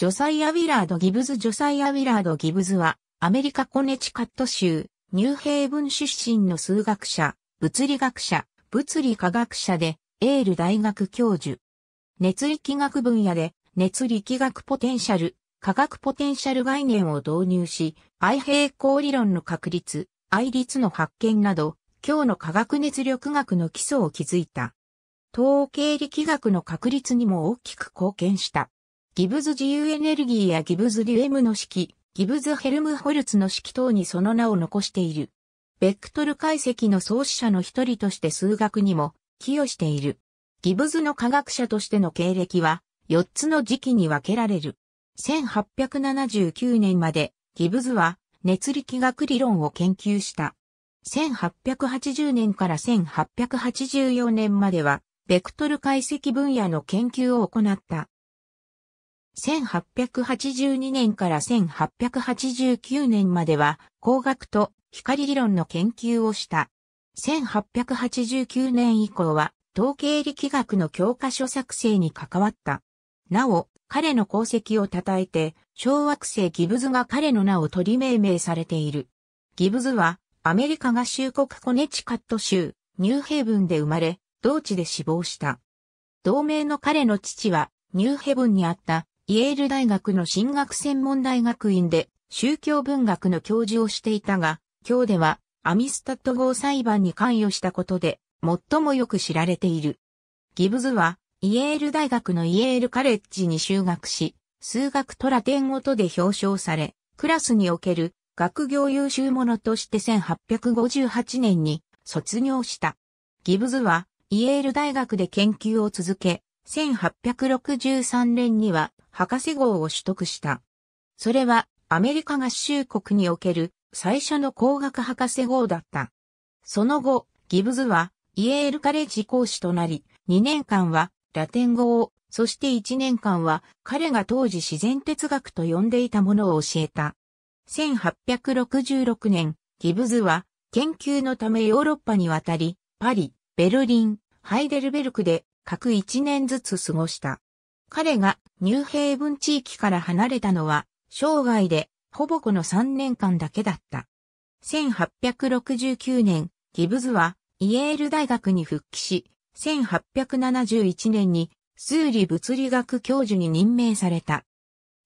ジョサイア・ウィラード・ギブズ・ジョサイア・ウィラード・ギブズは、アメリカ・コネチカット州、ニューヘイブン出身の数学者、物理学者、物理科学者で、エール大学教授。熱力学分野で、熱力学ポテンシャル、化学ポテンシャル概念を導入し、愛平行理論の確立、愛立の発見など、今日の科学熱力学の基礎を築いた。統計力学の確立にも大きく貢献した。ギブズ自由エネルギーやギブズ・デュエムの式、ギブズ・ヘルムホルツの式等にその名を残している。ベクトル解析の創始者の一人として数学にも寄与している。ギブズの科学者としての経歴は4つの時期に分けられる。1879年までギブズは熱力学理論を研究した。1880年から1884年まではベクトル解析分野の研究を行った。1882年から1889年までは光学と光理論の研究をした。1889年以降は統計力学の教科書作成に関わった。なお、彼の功績を称えて、小惑星ギブズが彼の名を取り命名されている。ギブズは、アメリカ合衆国コネチカット州、ニューヘイブンで生まれ、同地で死亡した。同盟の彼の父は、ニューヘブンにあったイェール大学の進学専門大学院で宗教文学の教授をしていたが、今日ではアミスタッド号裁判に関与したことで最もよく知られている。ギブズはイェール大学のイェールカレッジに修学し、数学とラテンごとで表彰され、クラスにおける学業優秀者として1858年に卒業した。ギブズはイェール大学で研究を続け、1863年には博士号を取得した。それはアメリカ合衆国における最初の工学博士号だった。その後、ギブズはイエールカレッジ講師となり、2年間はラテン語を、そして1年間は彼が当時自然哲学と呼んでいたものを教えた。1866年、ギブズは研究のためヨーロッパに渡り、パリ、ベルリン、ハイデルベルクで各1年ずつ過ごした。彼がニューヘイブン地域から離れたのは、生涯で、ほぼこの3年間だけだった。1869年、ギブズは、イエール大学に復帰し、1871年に、数理物理学教授に任命された。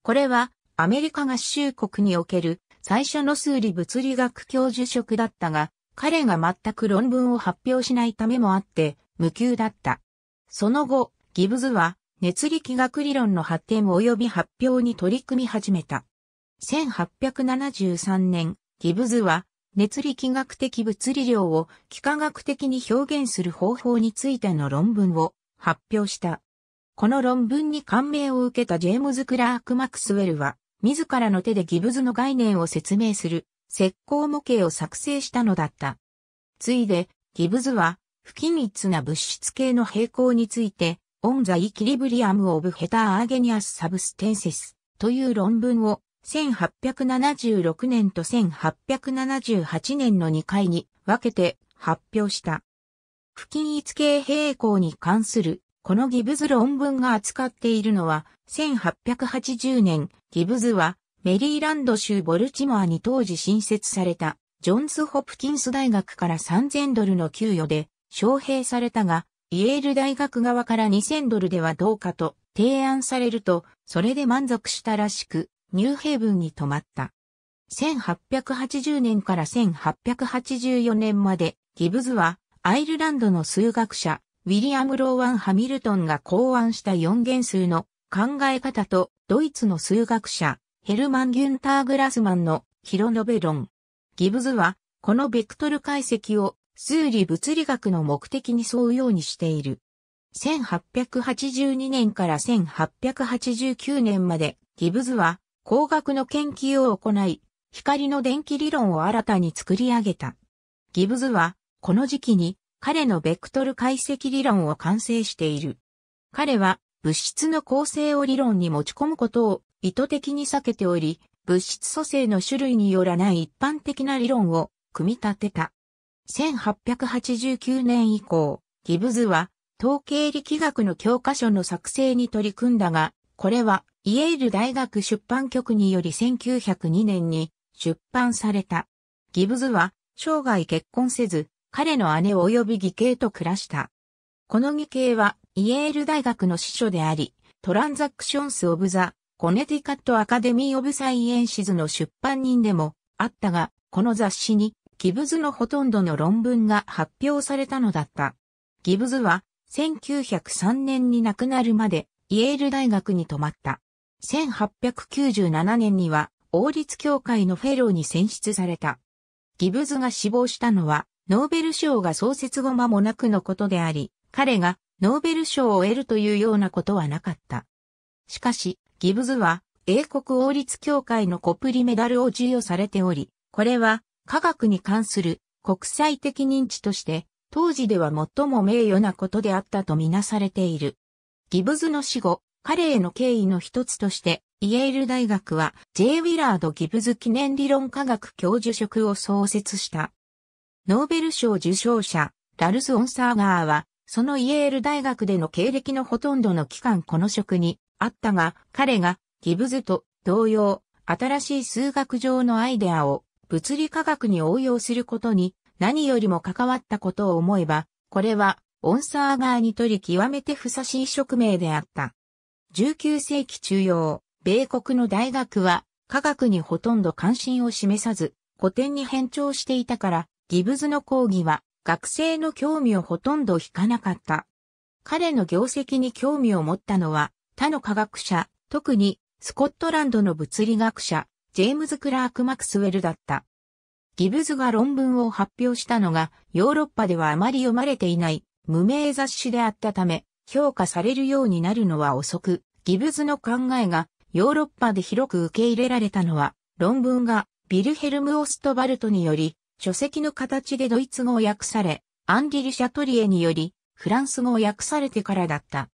これは、アメリカ合衆国における、最初の数理物理学教授職だったが、彼が全く論文を発表しないためもあって、無給だった。その後、ギブズは、熱力学理論の発展及び発表に取り組み始めた。1873年、ギブズは、熱力学的物理量を幾何学的に表現する方法についての論文を発表した。この論文に感銘を受けたジェームズ・クラーク・マクスウェルは、自らの手でギブズの概念を説明する石膏模型を作成したのだった。ついで、ギブズは、不均一な物質系の平行について、On the Equilibrium of Heterogeneous Substances という論文を1876年と1878年の2回に分けて発表した。不均一系平行に関するこのギブズ論文が扱っているのは1880年ギブズはメリーランド州ボルチモアに当時新設されたジョンズ・ホプキンス大学から3000ドルの給与で招聘されたがイエール大学側から2000ドルではどうかと提案されると、それで満足したらしく、ニューヘイブンに泊まった。1880年から1884年まで、ギブズは、アイルランドの数学者、ウィリアム・ローワン・ハミルトンが考案した4元数の考え方と、ドイツの数学者、ヘルマン・ギュンター・グラスマンのヒロノベ論。ギブズは、このベクトル解析を数理物理学の目的に沿うようにしている。1882年から1889年まで、ギブズは光学の研究を行い、光の電気理論を新たに作り上げた。ギブズは、この時期に彼のベクトル解析理論を完成している。彼は物質の構成を理論に持ち込むことを意図的に避けており、物質組成の種類によらない一般的な理論を組み立てた。1889年以降、ギブズは統計力学の教科書の作成に取り組んだが、これはイエール大学出版局により1902年に出版された。ギブズは生涯結婚せず、彼の姉及び義兄と暮らした。この義兄はイエール大学の司書であり、トランザクションス・オブ・ザ・コネティカット・アカデミー・オブ・サイエンシズの出版人でもあったが、この雑誌にギブズのほとんどの論文が発表されたのだった。ギブズは1903年に亡くなるまでイエール大学に泊まった。1897年には王立協会のフェローに選出された。ギブズが死亡したのはノーベル賞が創設後間もなくのことであり、彼がノーベル賞を得るというようなことはなかった。しかし、ギブズは英国王立協会のコプリメダルを授与されており、これは科学に関する国際的認知として、当時では最も名誉なことであったとみなされている。ギブズの死後、彼への敬意の一つとして、イェール大学は J. ウィラード・ギブズ記念理論科学教授職を創設した。ノーベル賞受賞者、ラルス・オンサーガーは、そのイェール大学での経歴のほとんどの期間この職にあったが、彼がギブズと同様、新しい数学上のアイデアを物理科学に応用することに何よりも関わったことを思えば、これはオンサーガーにとり極めてふさしい職名であった。19世紀中央、米国の大学は科学にほとんど関心を示さず、古典に変調していたから、ギブズの講義は学生の興味をほとんど引かなかった。彼の業績に興味を持ったのは他の科学者、特にスコットランドの物理学者、ジェームズ・クラーク・マクスウェルだった。ギブズが論文を発表したのが、ヨーロッパではあまり読まれていない無名雑誌であったため、評価されるようになるのは遅く、ギブズの考えがヨーロッパで広く受け入れられたのは、論文がビルヘルム・オストバルトにより、書籍の形でドイツ語を訳され、アンリル・シャトリエにより、フランス語を訳されてからだった。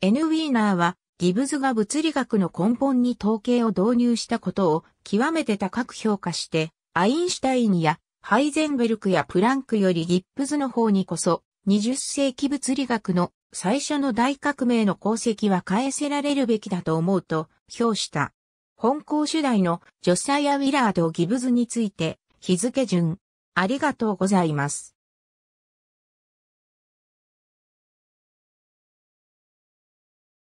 N・ ウィーナーは、ギブズが物理学の根本に統計を導入したことを極めて高く評価して、アインシュタインやハイゼンベルクやプランクよりギップズの方にこそ、20世紀物理学の最初の大革命の功績は返せられるべきだと思うと評した。本校主題のジョサイア・ウィラード・ギブズについて、日付順。ありがとうございます。